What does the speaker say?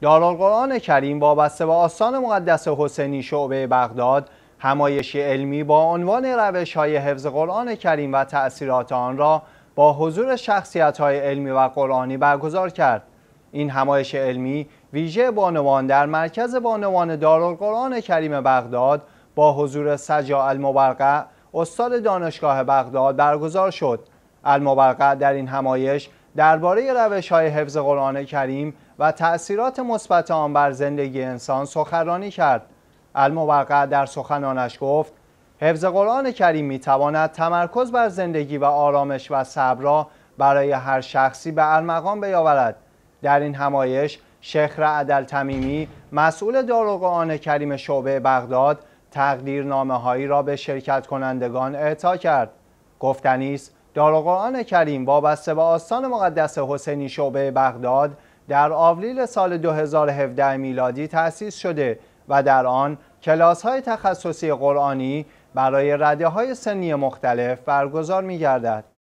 دارالقرآن کریم وابسته به آستان مقدس حسینی شعبه بغداد همایش علمی با عنوان روش های حفظ قرآن کریم و تأثیرات آن را با حضور شخصیت های علمی و قرآنی برگزار کرد. این همایش علمی ویژه بانوان در مرکز بانوان دارالقرآن کریم بغداد با حضور سجا المبرقع استاد دانشگاه بغداد برگزار شد. المبرقع در این همایش درباره روش های حفظ قرآن کریم و تأثیرات مثبت آن بر زندگی انسان سخنرانی کرد الموقع در سخنانش گفت حفظ قرآن کریم می تمرکز بر زندگی و آرامش و صبر را برای هر شخصی به ارمغان بیاورد در این همایش شیخ عدل تمیمی مسئول دارالقرآن کریم شعبه بغداد تقدیرنامه هایی را به شرکت کنندگان اعطا کرد گفتنیست قرآن کریم وابسته به آستان مقدس حسینی شعبه بغداد در آوریل سال 2017 میلادی تأسیس شده و در آن کلاس های تخصصی قرآنی برای رده های سنی مختلف برگزار می گردد.